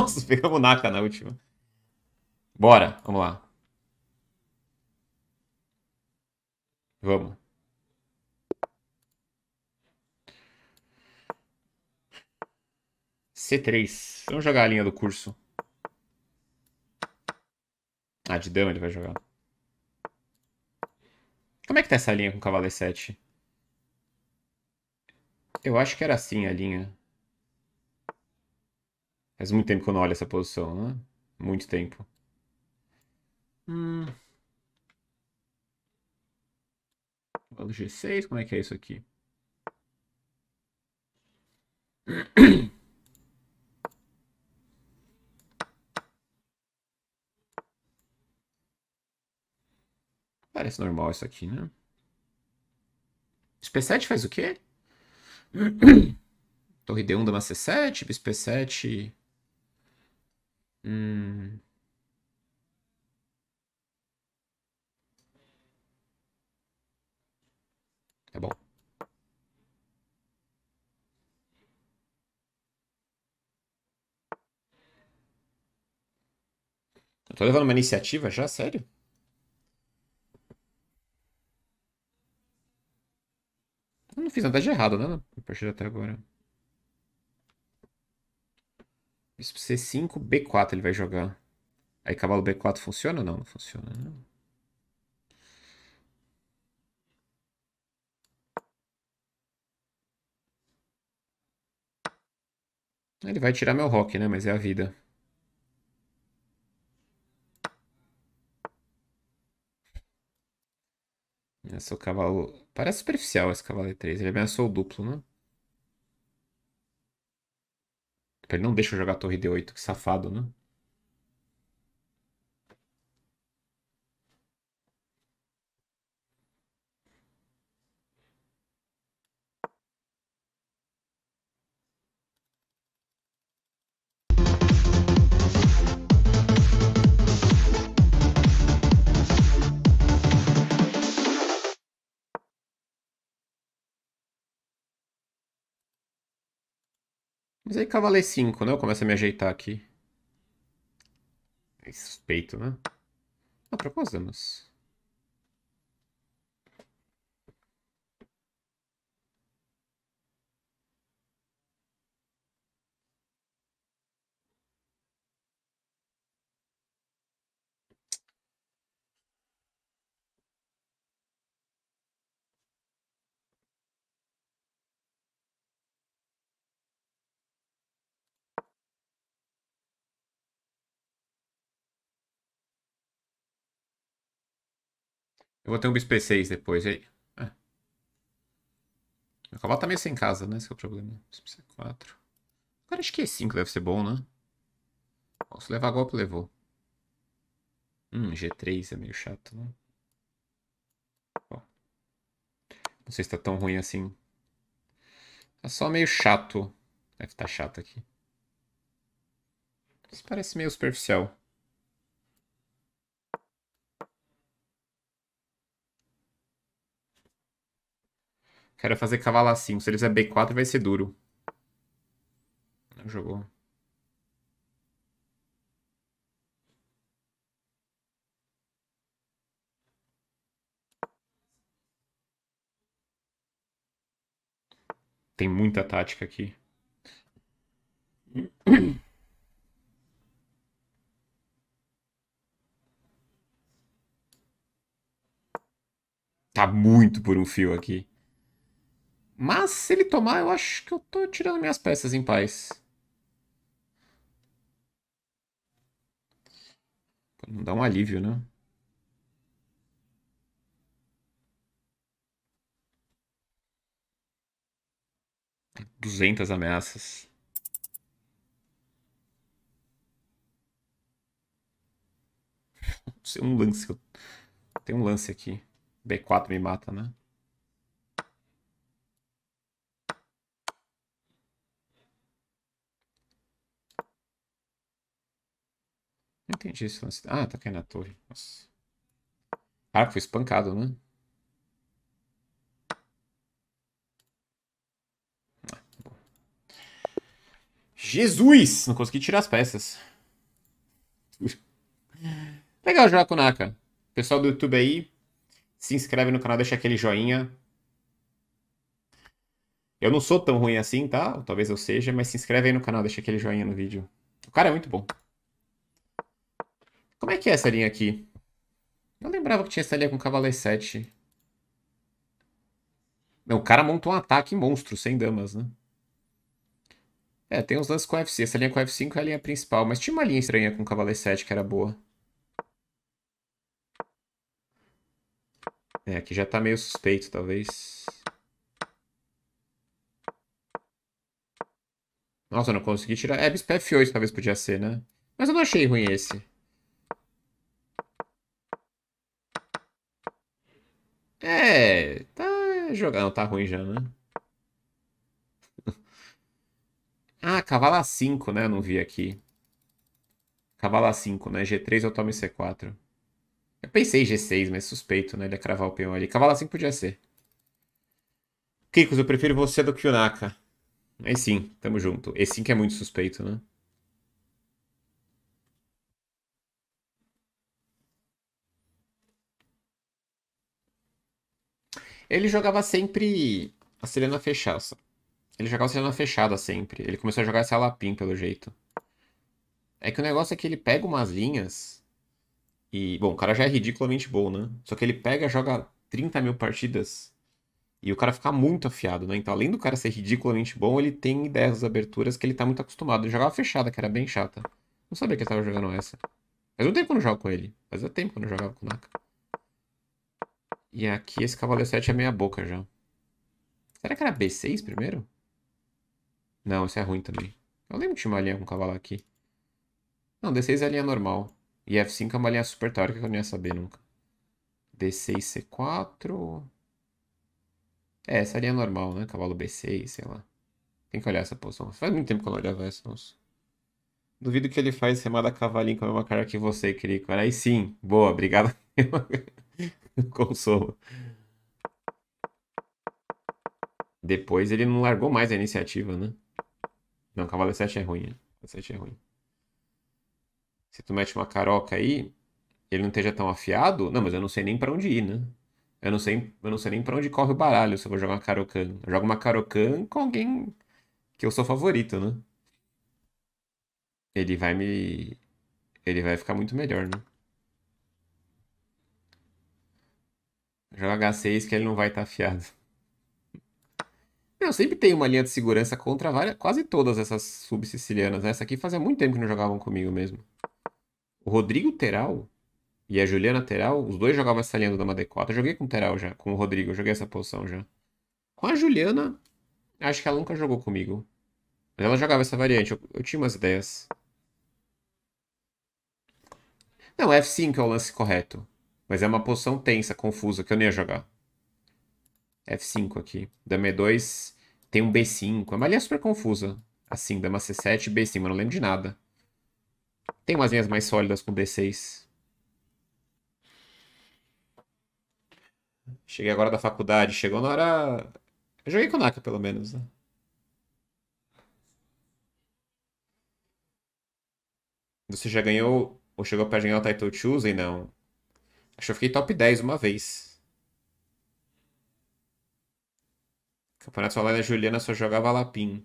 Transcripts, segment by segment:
Nossa, pegamos Naka na última. Bora, vamos lá. Vamos. C3. Vamos jogar a linha do curso. Ah, de dama ele vai jogar. Como é que tá essa linha com o cavalo E7? Eu acho que era assim a linha. Faz muito tempo que eu não olho essa posição, né? Muito tempo. Hum. Cavalo G6, como é que é isso aqui? Parece normal isso aqui, né? Bispo 7 faz o quê? Torre D1 dama C7, Bispo 7 Hum. Tá bom. Eu tô levando uma iniciativa já? Sério? Eu não fiz nada de errado, né? A partir até agora. Bispo C5, B4 ele vai jogar. Aí cavalo B4 funciona ou não? Não funciona, não. Né? Ele vai tirar meu rock, né? Mas é a vida. Ameaçou o cavalo. Parece superficial esse cavalo E3. Ele ameaçou o duplo, né? Ele não deixa eu jogar torre D8, que safado, né? Mas aí cavalo 5 né? Eu começo a me ajeitar aqui. É suspeito, né? Ah, proposamos. Eu vou ter um bispo E6 depois, aí. É. Meu cavalo tá meio sem casa, né? Esse é o problema. Bispo C4. Agora acho que E5 é deve ser bom, né? Posso levar golpe, levou. Hum, G3 é meio chato, né? Bom. Não sei se tá tão ruim assim. Tá só meio chato. Deve estar tá chato aqui. Isso parece meio superficial. Quero fazer cavalo A5. Se ele fizer B4, vai ser duro. Não jogou. Tem muita tática aqui. Tá muito por um fio aqui. Mas se ele tomar, eu acho que eu tô tirando minhas peças em paz. Não dá um alívio, né? Duzentas ameaças. Tem um lance. Tem um lance aqui. B4 me mata, né? entendi esse lance. Ah, tá caindo na torre. Nossa. Cara, foi espancado, né? Jesus! Não consegui tirar as peças. Legal jogar com Naka. Pessoal do YouTube aí, se inscreve no canal, deixa aquele joinha. Eu não sou tão ruim assim, tá? talvez eu seja, mas se inscreve aí no canal, deixa aquele joinha no vídeo. O cara é muito bom. Como é que é essa linha aqui? Eu lembrava que tinha essa linha com cavaleiro 7. Meu, o cara monta um ataque monstro, sem damas, né? É, tem uns lances com F5. Essa linha com F5 é a linha principal, mas tinha uma linha estranha com cavaleiro 7 que era boa. É, aqui já tá meio suspeito, talvez. Nossa, eu não consegui tirar. É, bispo F8 talvez podia ser, né? Mas eu não achei ruim esse. É, tá jogando, tá ruim já, né? ah, cavalo a 5, né? Não vi aqui. Cavalo a 5, né? G3 eu tomo C4. Eu pensei G6, mas suspeito, né? Ele é cravar o peão ali. Cavalo a 5 podia ser. Kikos, eu prefiro você do que o Naka. Aí sim, tamo junto. E5 é muito suspeito, né? Ele jogava sempre a Serena fechada. Ele jogava a Serena fechada sempre. Ele começou a jogar essa Alapim, pelo jeito. É que o negócio é que ele pega umas linhas e... Bom, o cara já é ridiculamente bom, né? Só que ele pega, joga 30 mil partidas e o cara fica muito afiado, né? Então, além do cara ser ridiculamente bom, ele tem ideias das aberturas que ele tá muito acostumado. Ele jogava fechada, que era bem chata. Não sabia que ele tava jogando essa. Faz um tempo que eu não jogo com ele. um tempo que eu não jogava com o Naka. E aqui esse cavaleiro 7 é meia boca já. Será que era B6 primeiro? Não, isso é ruim também. Eu lembro que tinha uma linha com cavalo aqui. Não, D6 é a linha normal. E F5 é uma linha super teórica que eu não ia saber nunca. D6, C4... É, essa é linha normal, né? Cavalo B6, sei lá. Tem que olhar essa posição. Faz muito tempo que eu não olhava essa, nossa. Duvido que ele faz remada cavalinho com a mesma cara que você, Crico. Aí sim. Boa, obrigado. consolo. Depois ele não largou mais a iniciativa, né? Não, cavalo 7 é ruim, né? 7 é ruim. Se tu mete uma caroca aí, ele não esteja tão afiado, não, mas eu não sei nem para onde ir, né? Eu não sei, eu não sei nem para onde corre o baralho se eu vou jogar uma carocan. Eu jogo uma carocan com alguém que eu sou favorito, né? Ele vai me ele vai ficar muito melhor, né? Joga H6 que ele não vai estar tá afiado. Eu sempre tenho uma linha de segurança contra várias, quase todas essas sub sicilianas. Essa aqui fazia muito tempo que não jogavam comigo mesmo. O Rodrigo Teral e a Juliana Teral, os dois jogavam essa linha do Dama D4. Eu joguei com o Teral já, com o Rodrigo, eu joguei essa posição já. Com a Juliana, acho que ela nunca jogou comigo. Mas ela jogava essa variante, eu, eu tinha umas ideias. Não, F5 é o lance correto. Mas é uma posição tensa, confusa, que eu nem ia jogar. F5 aqui. Dama E2 tem um B5. É uma linha super confusa. Assim, dama C7 B5, mas não lembro de nada. Tem umas linhas mais sólidas com D6. Cheguei agora da faculdade, chegou na hora. Eu joguei com o Naka, pelo menos, né? Você já ganhou ou chegou para ganhar o Title Choosing? Não. Acho que eu fiquei top 10 uma vez. Campeonato Solari, a Juliana só jogava Lapim.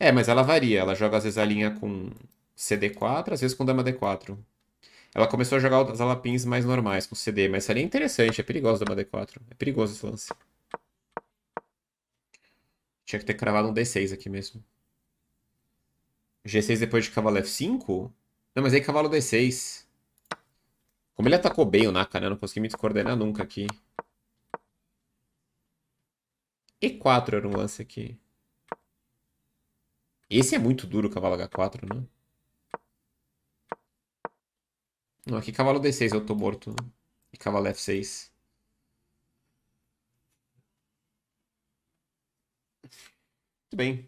É, mas ela varia. Ela joga às vezes a linha com CD4, às vezes com Dama D4. Ela começou a jogar as alapins mais normais, com CD, mas seria é interessante, é perigoso Dama D4. É perigoso esse lance. Tinha que ter cravado um D6 aqui mesmo. G6 depois de cavalo F5? Não, mas aí cavalo D6. Como ele atacou bem o Naka, né? Eu não consegui me descoordenar nunca aqui. E4 era um lance aqui. Esse é muito duro, cavalo H4, né? Não, aqui cavalo D6 eu tô morto. E cavalo F6. Muito bem.